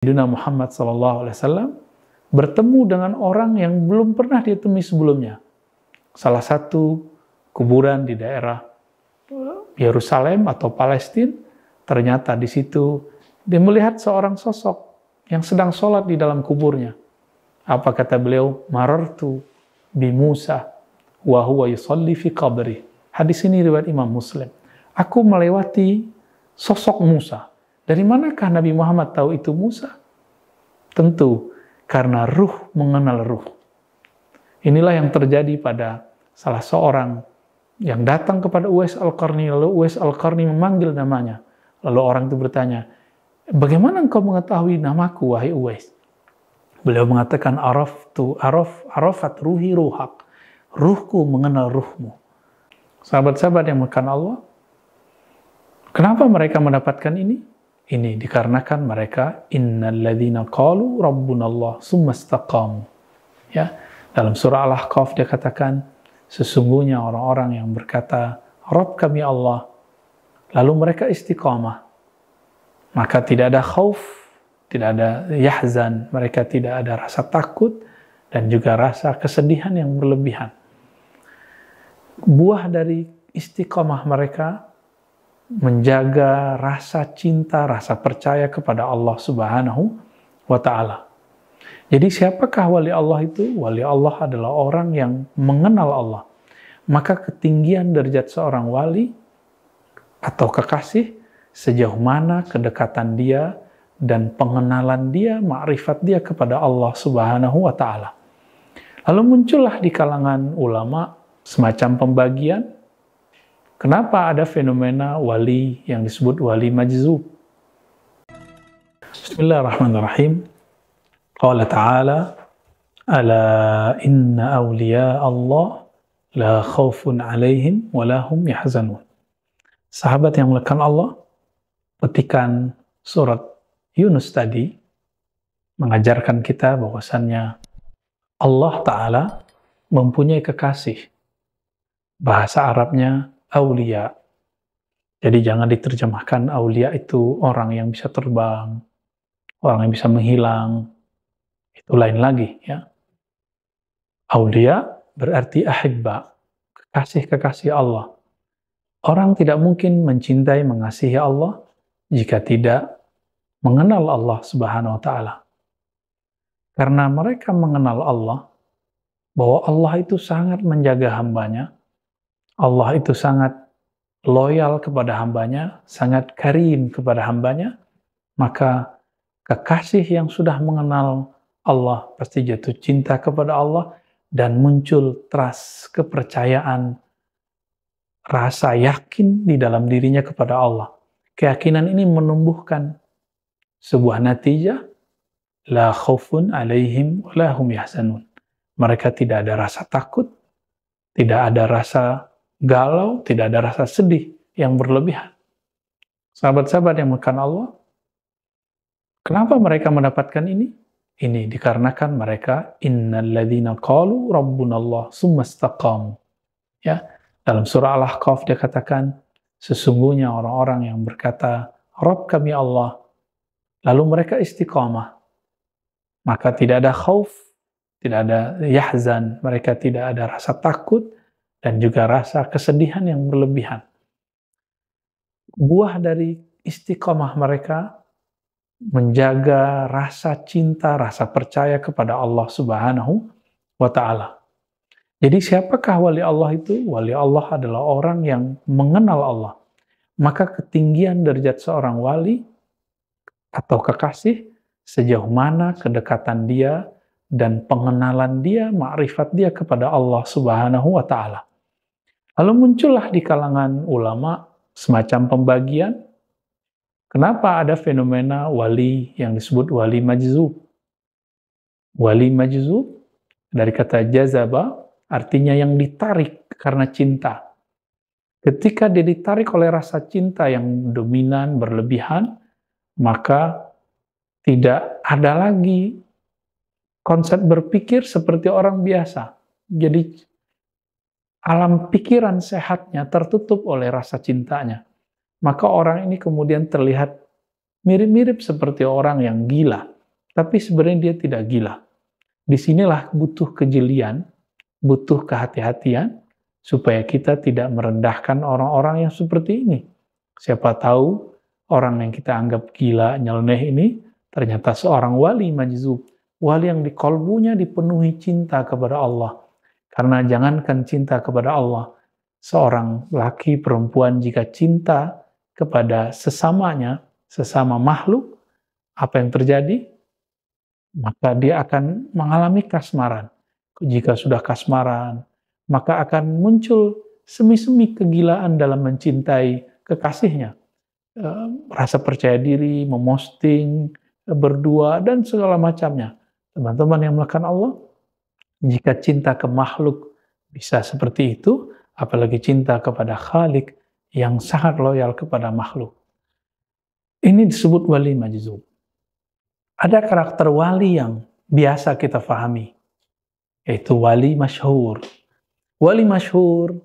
Sayyidina Muhammad SAW bertemu dengan orang yang belum pernah ditemui sebelumnya. Salah satu kuburan di daerah Yerusalem atau Palestine, ternyata di situ dia melihat seorang sosok yang sedang sholat di dalam kuburnya. Apa kata beliau? Marartu bi Musa wa huwa yusalli fi qabri. Hadis ini riwayat Imam Muslim. Aku melewati sosok Musa dari manakah Nabi Muhammad tahu itu Musa? Tentu karena ruh mengenal ruh. Inilah yang terjadi pada salah seorang yang datang kepada Uwais Al-Qarni, lalu Uwais Al-Qarni memanggil namanya. Lalu orang itu bertanya, bagaimana engkau mengetahui namaku, wahai Uwais? Beliau mengatakan, araf tu, araf, arafat ruhi ruhak. Ruhku mengenal ruhmu. Sahabat-sahabat yang makan Allah, kenapa mereka mendapatkan ini? ini dikarenakan mereka innalladzina qalu rabbunallah summa Ya, dalam surah Al-Ahqaf dia katakan sesungguhnya orang-orang yang berkata Rabb kami Allah lalu mereka istiqamah maka tidak ada khauf, tidak ada yahzan, mereka tidak ada rasa takut dan juga rasa kesedihan yang berlebihan. Buah dari istiqamah mereka menjaga rasa cinta, rasa percaya kepada Allah Subhanahu wa taala. Jadi siapakah wali Allah itu? Wali Allah adalah orang yang mengenal Allah. Maka ketinggian derajat seorang wali atau kekasih sejauh mana kedekatan dia dan pengenalan dia, makrifat dia kepada Allah Subhanahu wa taala. Lalu muncullah di kalangan ulama semacam pembagian Kenapa ada fenomena wali yang disebut wali majzub? Bismillahirrahmanirrahim. Qala ta'ala, Ala inna awliya Allah la khawfun alaihim walahum yahzanun. Sahabat yang melekan Allah, petikan surat Yunus tadi mengajarkan kita bahwasannya Allah Ta'ala mempunyai kekasih. Bahasa Arabnya aulia. Jadi jangan diterjemahkan aulia itu orang yang bisa terbang, orang yang bisa menghilang. Itu lain lagi ya. Aulia berarti ahibba, kekasih-kekasih Allah. Orang tidak mungkin mencintai, mengasihi Allah jika tidak mengenal Allah Subhanahu wa taala. Karena mereka mengenal Allah bahwa Allah itu sangat menjaga hambanya, Allah itu sangat loyal kepada hambanya, sangat karim kepada hambanya, maka kekasih yang sudah mengenal Allah pasti jatuh cinta kepada Allah dan muncul trust, kepercayaan, rasa yakin di dalam dirinya kepada Allah. Keyakinan ini menumbuhkan sebuah natijah la khufun alaihim wa la Mereka tidak ada rasa takut, tidak ada rasa galau, tidak ada rasa sedih yang berlebihan. Sahabat-sahabat yang makan Allah, kenapa mereka mendapatkan ini? Ini dikarenakan mereka innalladzina qalu rabbunallah summa Ya, dalam surah Al-Ahqaf dia katakan sesungguhnya orang-orang yang berkata Rabb kami Allah lalu mereka istiqamah maka tidak ada khauf tidak ada yahzan mereka tidak ada rasa takut dan juga rasa kesedihan yang berlebihan. Buah dari istiqomah mereka menjaga rasa cinta, rasa percaya kepada Allah Subhanahu wa taala. Jadi siapakah wali Allah itu? Wali Allah adalah orang yang mengenal Allah. Maka ketinggian derajat seorang wali atau kekasih sejauh mana kedekatan dia dan pengenalan dia, makrifat dia kepada Allah Subhanahu wa taala. Lalu muncullah di kalangan ulama semacam pembagian. Kenapa ada fenomena wali yang disebut wali majzub? Wali majzub dari kata jazaba artinya yang ditarik karena cinta. Ketika dia ditarik oleh rasa cinta yang dominan, berlebihan, maka tidak ada lagi konsep berpikir seperti orang biasa. Jadi alam pikiran sehatnya tertutup oleh rasa cintanya. Maka orang ini kemudian terlihat mirip-mirip seperti orang yang gila, tapi sebenarnya dia tidak gila. Disinilah butuh kejelian, butuh kehati-hatian, supaya kita tidak merendahkan orang-orang yang seperti ini. Siapa tahu orang yang kita anggap gila, nyeleneh ini, ternyata seorang wali majizub, wali yang di kolbunya dipenuhi cinta kepada Allah karena jangankan cinta kepada Allah, seorang laki perempuan jika cinta kepada sesamanya, sesama makhluk, apa yang terjadi? Maka dia akan mengalami kasmaran. Jika sudah kasmaran, maka akan muncul semi-semi kegilaan dalam mencintai kekasihnya. Eh, rasa percaya diri, memosting, berdua, dan segala macamnya. Teman-teman yang melakukan Allah, jika cinta ke makhluk bisa seperti itu, apalagi cinta kepada Khalik yang sangat loyal kepada makhluk. Ini disebut wali majzub. Ada karakter wali yang biasa kita fahami, yaitu wali masyhur. Wali masyhur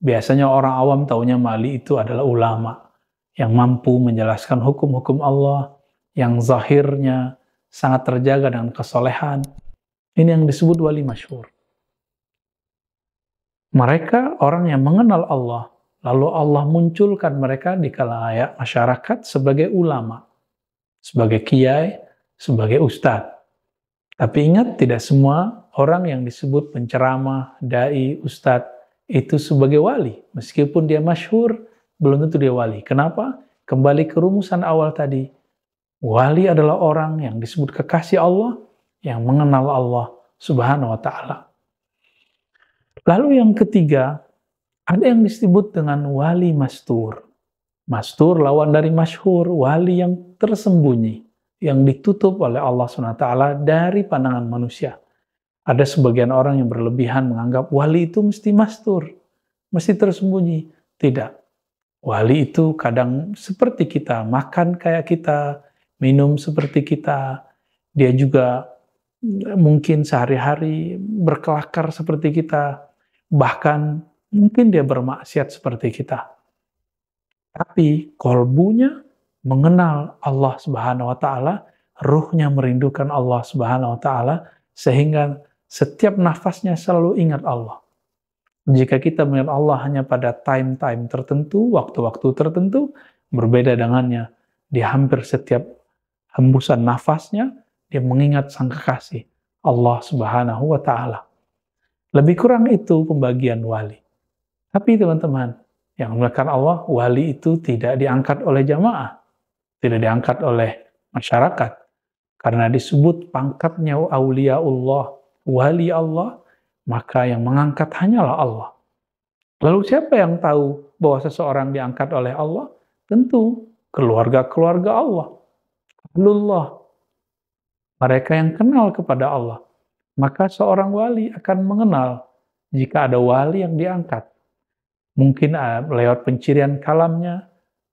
biasanya orang awam taunya wali itu adalah ulama yang mampu menjelaskan hukum-hukum Allah yang zahirnya sangat terjaga dengan kesolehan, ini yang disebut wali masyhur. Mereka orang yang mengenal Allah, lalu Allah munculkan mereka di kalayak masyarakat sebagai ulama, sebagai kiai, sebagai ustadz. Tapi ingat, tidak semua orang yang disebut penceramah, dai, ustadz itu sebagai wali. Meskipun dia masyhur, belum tentu dia wali. Kenapa? Kembali ke rumusan awal tadi. Wali adalah orang yang disebut kekasih Allah, yang mengenal Allah Subhanahu wa taala. Lalu yang ketiga, ada yang disebut dengan wali mastur. Mastur lawan dari masyhur, wali yang tersembunyi, yang ditutup oleh Allah Subhanahu Wa Taala dari pandangan manusia. Ada sebagian orang yang berlebihan menganggap wali itu mesti mastur, mesti tersembunyi. Tidak. Wali itu kadang seperti kita, makan kayak kita, minum seperti kita. Dia juga mungkin sehari-hari berkelakar seperti kita, bahkan mungkin dia bermaksiat seperti kita. Tapi kolbunya mengenal Allah Subhanahu wa taala, ruhnya merindukan Allah Subhanahu wa taala sehingga setiap nafasnya selalu ingat Allah. Jika kita melihat Allah hanya pada time-time tertentu, waktu-waktu tertentu, berbeda dengannya di hampir setiap hembusan nafasnya, dia mengingat sang kekasih Allah Subhanahu wa taala. Lebih kurang itu pembagian wali. Tapi teman-teman, yang melakukan Allah, wali itu tidak diangkat oleh jamaah, tidak diangkat oleh masyarakat. Karena disebut pangkatnya aulia Allah, wali Allah, maka yang mengangkat hanyalah Allah. Lalu siapa yang tahu bahwa seseorang diangkat oleh Allah? Tentu keluarga-keluarga Allah. Allah mereka yang kenal kepada Allah, maka seorang wali akan mengenal jika ada wali yang diangkat. Mungkin eh, lewat pencirian kalamnya,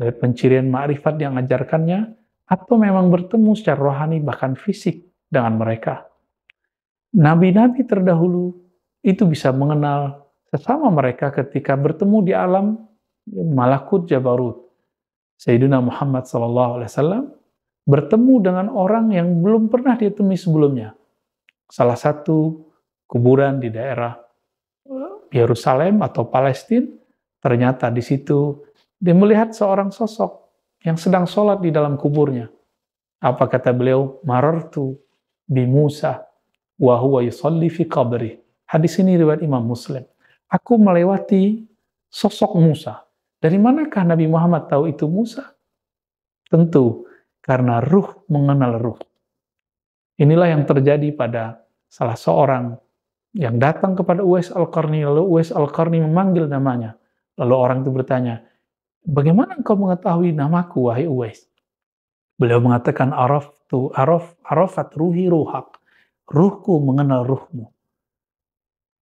lewat pencirian ma'rifat yang ajarkannya, atau memang bertemu secara rohani bahkan fisik dengan mereka. Nabi-nabi terdahulu itu bisa mengenal sesama mereka ketika bertemu di alam malakut jabarut. Sayyidina Muhammad SAW bertemu dengan orang yang belum pernah ditemui sebelumnya. Salah satu kuburan di daerah eh, Yerusalem atau Palestina, ternyata di situ dia melihat seorang sosok yang sedang sholat di dalam kuburnya. Apa kata beliau? Marartu bi Musa wa huwa yusalli fi qabri. Hadis ini riwayat Imam Muslim. Aku melewati sosok Musa. Dari manakah Nabi Muhammad tahu itu Musa? Tentu karena ruh mengenal ruh. Inilah yang terjadi pada salah seorang yang datang kepada Uwais Al-Qarni, lalu Uwais Al-Qarni memanggil namanya. Lalu orang itu bertanya, bagaimana engkau mengetahui namaku, wahai Uwais? Beliau mengatakan, Araf tu, Araf, Arafat ruhi ruhak. Ruhku mengenal ruhmu.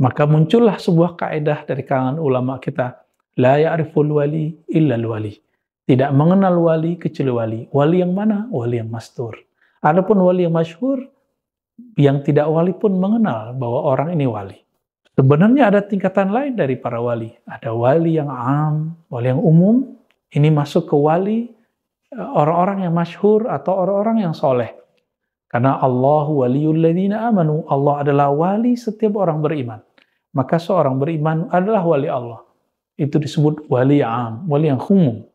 Maka muncullah sebuah kaedah dari kalangan ulama kita. La ya'riful wali illa wali. Tidak mengenal wali kecuali wali. Wali yang mana? Wali yang mastur. Adapun wali yang masyhur, yang tidak wali pun mengenal bahwa orang ini wali. Sebenarnya ada tingkatan lain dari para wali. Ada wali yang am, wali yang umum. Ini masuk ke wali eh, orang-orang yang masyhur atau orang-orang yang soleh. Karena Allah waliul ladina amanu. Allah adalah wali setiap orang beriman. Maka seorang beriman adalah wali Allah. Itu disebut wali am, wali yang umum.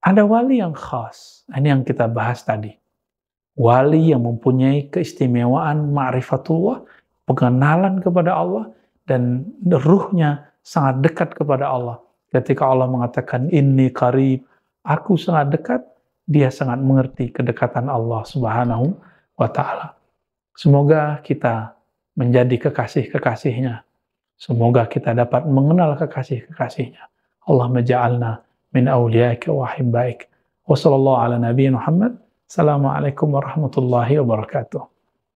Ada wali yang khas, ini yang kita bahas tadi. Wali yang mempunyai keistimewaan ma'rifatullah, pengenalan kepada Allah, dan ruhnya sangat dekat kepada Allah. Ketika Allah mengatakan, ini karib, aku sangat dekat, dia sangat mengerti kedekatan Allah subhanahu wa ta'ala. Semoga kita menjadi kekasih-kekasihnya. Semoga kita dapat mengenal kekasih-kekasihnya. Allah maja'alna من أوليائك وأحبائك وصلى الله على نبينا محمد السلام عليكم ورحمة الله وبركاته